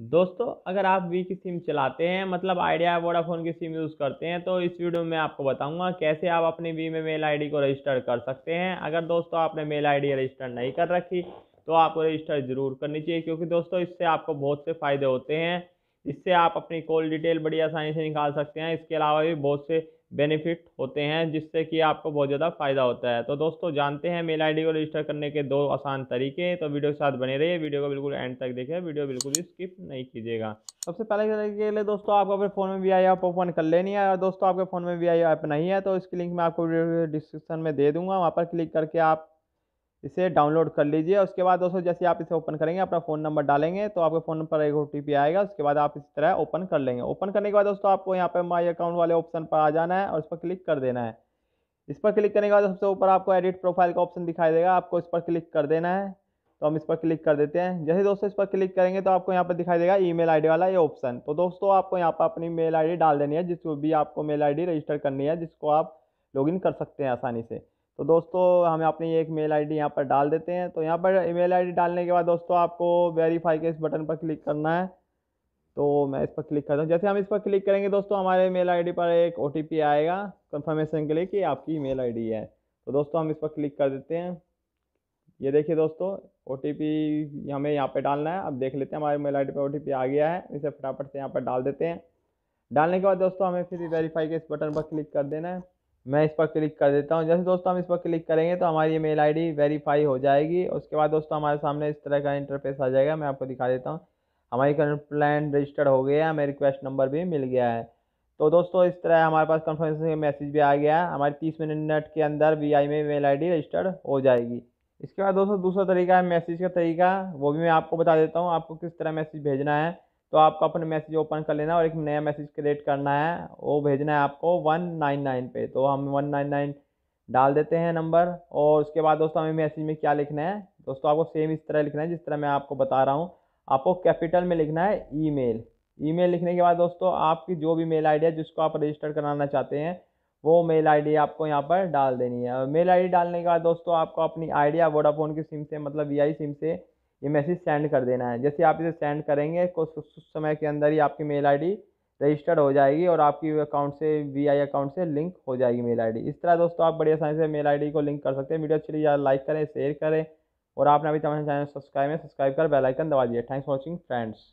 दोस्तों अगर आप वी की सिम चलाते हैं मतलब आइडिया वोडाफोन की सिम यूज़ करते हैं तो इस वीडियो में आपको बताऊंगा कैसे आप अपनी वी में मेल आईडी को रजिस्टर कर सकते हैं अगर दोस्तों आपने मेल आईडी रजिस्टर नहीं कर रखी तो आपको रजिस्टर ज़रूर करनी चाहिए क्योंकि दोस्तों इससे आपको बहुत से फ़ायदे होते हैं इससे आप अपनी कॉल डिटेल बड़ी आसानी से निकाल सकते हैं इसके अलावा भी बहुत से बेनिफिट होते हैं जिससे कि आपको बहुत ज़्यादा फ़ायदा होता है तो दोस्तों जानते हैं मेल आईडी को रजिस्टर करने के दो आसान तरीके तो वीडियो के साथ बने रहिए वीडियो को बिल्कुल एंड तक देखिए वीडियो बिल्कुल भी स्किप नहीं कीजिएगा सबसे पहले तरीके के लिए दोस्तों आपको अपने फ़ोन में वी आई ऐप ओपन कर लेनी है और दोस्तों आपके फ़ोन में वी आई ऐप नहीं है तो इसकी लिंक मैं आपको डिस्क्रिप्शन में दे दूँगा वहाँ पर क्लिक करके आप इसे डाउनलोड कर लीजिए उसके बाद दोस्तों जैसे आप इसे ओपन करेंगे अपना फ़ोन नंबर डालेंगे तो आपके फ़ोन पर एक ओ आएगा उसके बाद आप इस तरह ओपन कर लेंगे ओपन करने के बाद दोस्तों आपको यहाँ पर माई अकाउंट वाले ऑप्शन पर आ जाना है और इस पर क्लिक कर देना है इस पर क्लिक करने के बाद सबसे ऊपर आपको एडिट प्रोफाइल का ऑप्शन दिखाई देगा आपको इस पर क्लिक कर देना है तो हम इस पर क्लिक कर देते हैं जैसे दोस्तों इस पर क्लिक करेंगे तो आपको यहाँ पर दिखाई देगा ईमेल आईडी वाला ये ऑप्शन तो दोस्तों आपको यहाँ पर अपनी मेल आईडी डाल देनी है जिसको भी आपको मेल आईडी रजिस्टर करनी है जिसको आप लॉग कर सकते हैं आसानी से तो दोस्तों हमें अपनी एक मेल आईडी यहाँ पर डाल देते हैं तो यहाँ पर ईमेल आईडी डालने के बाद दोस्तों आपको वेरीफाई के इस बटन पर क्लिक करना है तो मैं इस पर क्लिक करता हूँ जैसे हम इस पर क्लिक करेंगे दोस्तों हमारे मेल आईडी पर एक ओ आएगा कंफर्मेशन के लिए कि आपकी मेल आईडी है तो दोस्तों हम इस पर क्लिक कर देते हैं ये देखिए दोस्तों ओ हमें यहाँ पर डालना है अब देख लेते हैं हमारे मेल आई पर ओ आ गया है इसे फटाफट से यहाँ पर डाल देते हैं डालने के बाद दोस्तों हमें फिर वेरीफाई के इस बटन पर क्लिक कर देना है मैं इस पर क्लिक कर देता हूँ जैसे दोस्तों हम इस पर क्लिक करेंगे तो हमारी ये मेल आईडी वेरीफाई हो जाएगी उसके बाद दोस्तों हमारे सामने इस तरह का इंटरफेस आ जाएगा मैं आपको दिखा देता हूँ हमारी करंट रजिस्टर्ड हो गया है हमें रिक्वेस्ट नंबर भी मिल गया है तो दोस्तों इस तरह हमारे पास कन्फर्मेशन का मैसेज भी आ गया है हमारी तीस मिनट के अंदर वी आई में मेल आई रजिस्टर्ड हो जाएगी इसके बाद दोस्तों दूसरा तरीका है मैसेज का तरीका वो भी मैं आपको बता देता हूँ आपको किस तरह मैसेज भेजना है तो आपको अपने मैसेज ओपन कर लेना और एक नया मैसेज क्रिएट करना है वो भेजना है आपको वन नाइन नाइन पे तो हम वन नाइन नाइन डाल देते हैं नंबर और उसके बाद दोस्तों हमें मैसेज में क्या लिखना है दोस्तों आपको सेम इस तरह लिखना है जिस तरह मैं आपको बता रहा हूँ आपको कैपिटल में लिखना है ईमेल ईमेल लिखने के बाद दोस्तों आपकी जो भी मेल आईडी है जिसको आप रजिस्टर कराना चाहते हैं वो मेल आईडी आपको यहाँ पर डाल देनी है मेल आईडी डालने के बाद दोस्तों आपको अपनी आइडिया वोडाफोन की सिम से मतलब वी सिम से ये मैसेज सेंड कर देना है जैसे आप इसे सेंड करेंगे कुछ समय के अंदर ही आपकी मेल आईडी रजिस्टर्ड हो जाएगी और आपकी अकाउंट से वी आई अकाउंट से लिंक हो जाएगी मेल आईडी इस तरह दोस्तों आप बड़ी आसानी से मेल आईडी को लिंक कर सकते हैं वीडियो अच्छी लगी तो लाइक करें शेयर करें और आपने अभी तमाम चैनल सब्सक्राइब है सब्सक्राइब कर बेलाइकन दबा दिए थैंक्स फॉर वॉचिंग फ्रेंड्स